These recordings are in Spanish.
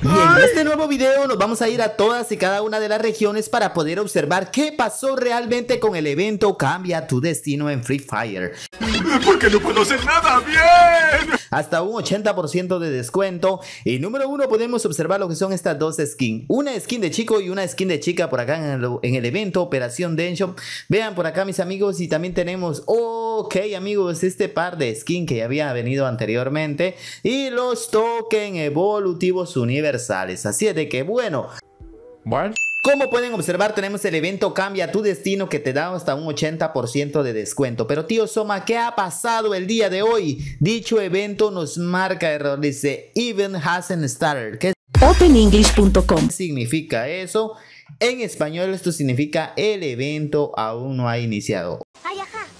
Y en este nuevo video nos vamos a ir a todas y cada una de las regiones para poder observar qué pasó realmente con el evento Cambia tu destino en Free Fire. Porque no puedo nada bien. Hasta un 80% de descuento. Y número uno podemos observar lo que son estas dos skins. Una skin de chico y una skin de chica por acá en el, evento Operación Denshop. Vean por acá mis amigos y también tenemos, ok amigos, este par de skin que ya había venido anteriormente. Y los token evolutivos universales Así es de que, bueno. Bueno. Como pueden observar, tenemos el evento Cambia tu Destino que te da hasta un 80% de descuento. Pero tío Soma, ¿qué ha pasado el día de hoy? Dicho evento nos marca error, dice Even hasn't started. ¿Qué OpenEnglish.com significa eso? En español esto significa el evento aún no ha iniciado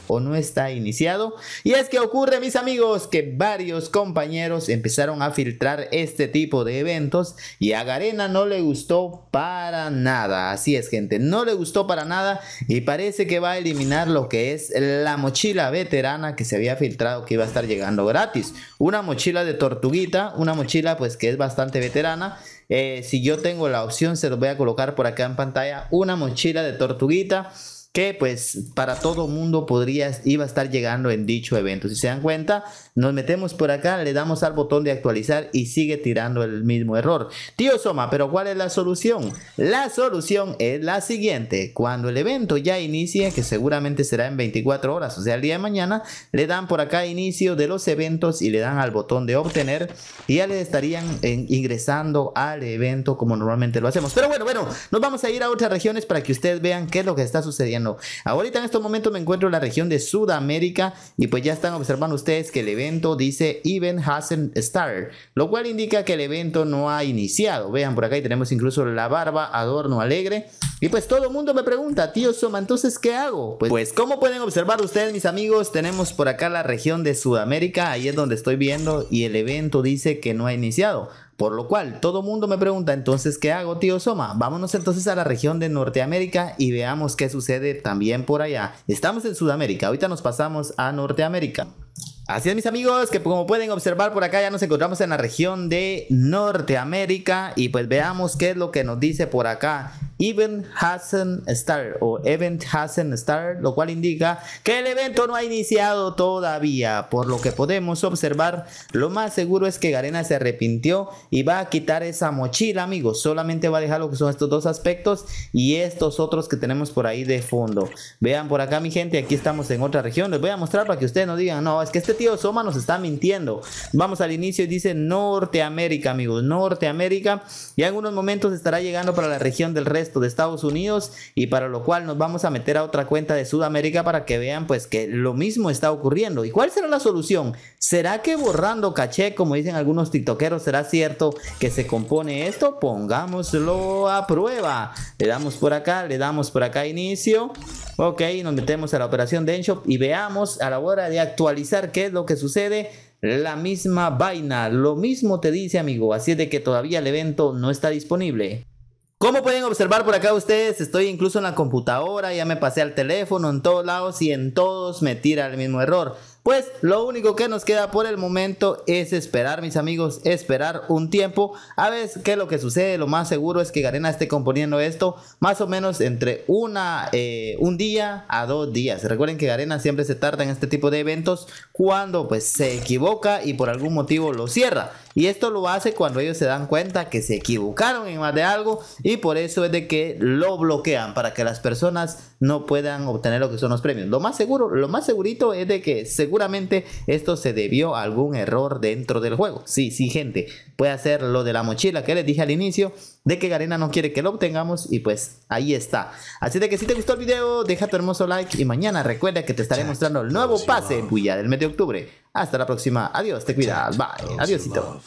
o no está iniciado. Y es que ocurre, mis amigos, que varios compañeros empezaron a filtrar este tipo de eventos y a Garena no le gustó para nada. Así es, gente, no le gustó para nada y parece que va a eliminar lo que es la mochila veterana que se había filtrado que iba a estar llegando gratis. Una mochila de tortuguita, una mochila pues que es bastante veterana. Eh, si yo tengo la opción, se los voy a colocar por acá en pantalla. Una mochila de tortuguita que pues para todo mundo podría, iba a estar llegando en dicho evento. Si se dan cuenta, nos metemos por acá, le damos al botón de actualizar y sigue tirando el mismo error. Tío Soma, pero ¿cuál es la solución? La solución es la siguiente. Cuando el evento ya inicie, que seguramente será en 24 horas, o sea el día de mañana, le dan por acá inicio de los eventos y le dan al botón de obtener y ya le estarían eh, ingresando al evento como normalmente lo hacemos. Pero bueno, bueno, nos vamos a ir a otras regiones para que ustedes vean qué es lo que está sucediendo Ahorita en estos momentos me encuentro en la región de Sudamérica y pues ya están observando ustedes que el evento dice Even hasn't started, lo cual indica que el evento no ha iniciado. Vean, por acá y tenemos incluso la barba, adorno alegre. Y pues todo el mundo me pregunta, tío Soma, entonces ¿qué hago? Pues, pues como pueden observar ustedes, mis amigos, tenemos por acá la región de Sudamérica, ahí es donde estoy viendo y el evento dice que no ha iniciado. Por lo cual, todo mundo me pregunta, entonces, ¿qué hago, tío Soma? Vámonos entonces a la región de Norteamérica y veamos qué sucede también por allá. Estamos en Sudamérica, ahorita nos pasamos a Norteamérica. Así es mis amigos, que como pueden observar por acá ya nos encontramos en la región de Norteamérica y pues veamos qué es lo que nos dice por acá Event hasn't Star o event hasn't Star, lo cual indica que el evento no ha iniciado todavía. Por lo que podemos observar, lo más seguro es que Garena se arrepintió y va a quitar esa mochila, amigos. Solamente va a dejar lo que son estos dos aspectos y estos otros que tenemos por ahí de fondo. Vean por acá, mi gente, aquí estamos en otra región. Les voy a mostrar para que ustedes no digan, no, es que este tío Soma nos está mintiendo. Vamos al inicio y dice Norteamérica, amigos, Norteamérica. Y en algunos momentos estará llegando para la región del resto de Estados Unidos y para lo cual nos vamos a meter a otra cuenta de Sudamérica para que vean pues que lo mismo está ocurriendo. ¿Y cuál será la solución? ¿Será que borrando caché, como dicen algunos tiktokeros, será cierto que se compone esto? Pongámoslo a prueba. Le damos por acá, le damos por acá inicio. Ok, nos metemos a la operación de Enshop y veamos a la hora de actualizar qué es lo que sucede la misma vaina. Lo mismo te dice, amigo. Así es de que todavía el evento no está disponible. Como pueden observar por acá ustedes, estoy incluso en la computadora, ya me pasé al teléfono, en todos lados y en todos me tira el mismo error. Pues lo único que nos queda por el momento es esperar, mis amigos, esperar un tiempo. A ver qué es lo que sucede. Lo más seguro es que Garena esté componiendo esto más o menos entre una, eh, un día a dos días. Recuerden que Garena siempre se tarda en este tipo de eventos cuando pues se equivoca y por algún motivo lo cierra. Y esto lo hace cuando ellos se dan cuenta que se equivocaron en más de algo y por eso es de que lo bloquean para que las personas no puedan obtener lo que son los premios. Lo más seguro, lo más segurito es de que seguro Seguramente esto se debió a algún error dentro del juego. Sí, sí, gente. Puede hacer lo de la mochila que les dije al inicio, de que Garena no quiere que lo obtengamos y pues ahí está. Así de que si te gustó el video, deja tu hermoso like y mañana recuerda que te estaré mostrando el nuevo pase en Puya del mes de octubre. Hasta la próxima. Adiós, te cuidas. Bye. Adiósito.